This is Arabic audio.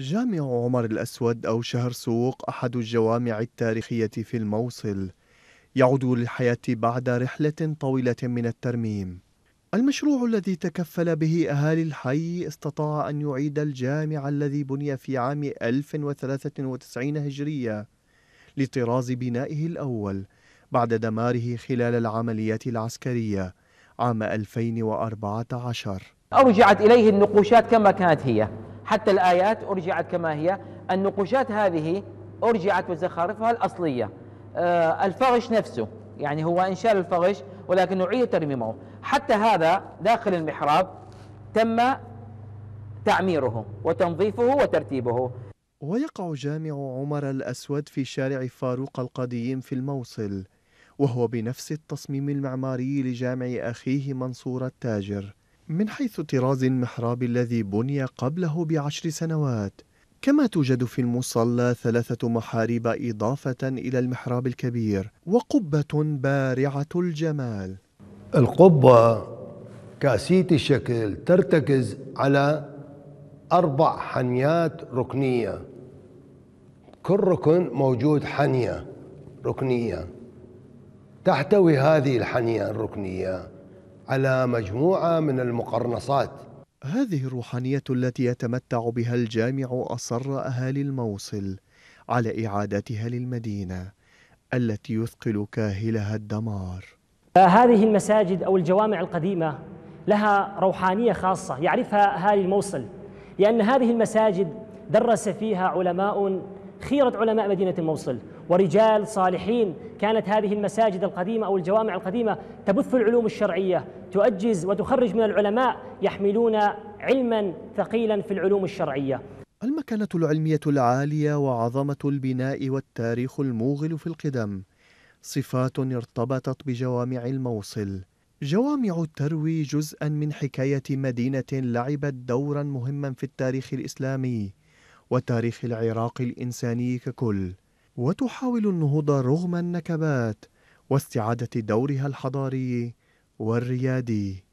جامع عمر الأسود أو شهر سوق أحد الجوامع التاريخية في الموصل يعود للحياة بعد رحلة طويلة من الترميم المشروع الذي تكفل به أهالي الحي استطاع أن يعيد الجامع الذي بني في عام 1093 هجرية لطراز بنائه الأول بعد دماره خلال العمليات العسكرية عام 2014 أرجعت إليه النقوشات كما كانت هي حتى الآيات أرجعت كما هي النقوشات هذه أرجعت بزخارفها الأصلية آه، الفغش نفسه يعني هو انشال الفغش ولكن اعيد ترميمه حتى هذا داخل المحراب تم تعميره وتنظيفه وترتيبه ويقع جامع عمر الاسود في شارع فاروق القديم في الموصل وهو بنفس التصميم المعماري لجامع اخيه منصور التاجر من حيث طراز المحراب الذي بني قبله بعشر سنوات كما توجد في المصلى ثلاثة محاريب إضافة إلى المحراب الكبير وقبة بارعة الجمال القبة كأسية الشكل ترتكز على أربع حنيات ركنية كل ركن موجود حنية ركنية تحتوي هذه الحنية الركنية على مجموعة من المقرنصات هذه الروحانية التي يتمتع بها الجامع أصر أهالي الموصل على إعادتها للمدينة التي يثقل كاهلها الدمار هذه المساجد أو الجوامع القديمة لها روحانية خاصة يعرفها أهالي الموصل لأن هذه المساجد درس فيها علماء خيرة علماء مدينة الموصل ورجال صالحين كانت هذه المساجد القديمة أو الجوامع القديمة تبث العلوم الشرعية تؤجز وتخرج من العلماء يحملون علما ثقيلا في العلوم الشرعية المكانة العلمية العالية وعظمة البناء والتاريخ الموغل في القدم صفات ارتبطت بجوامع الموصل جوامع تروي جزءا من حكايه مدينه لعبت دورا مهما في التاريخ الاسلامي وتاريخ العراق الإنساني ككل وتحاول النهوض رغم النكبات واستعادة دورها الحضاري والريادي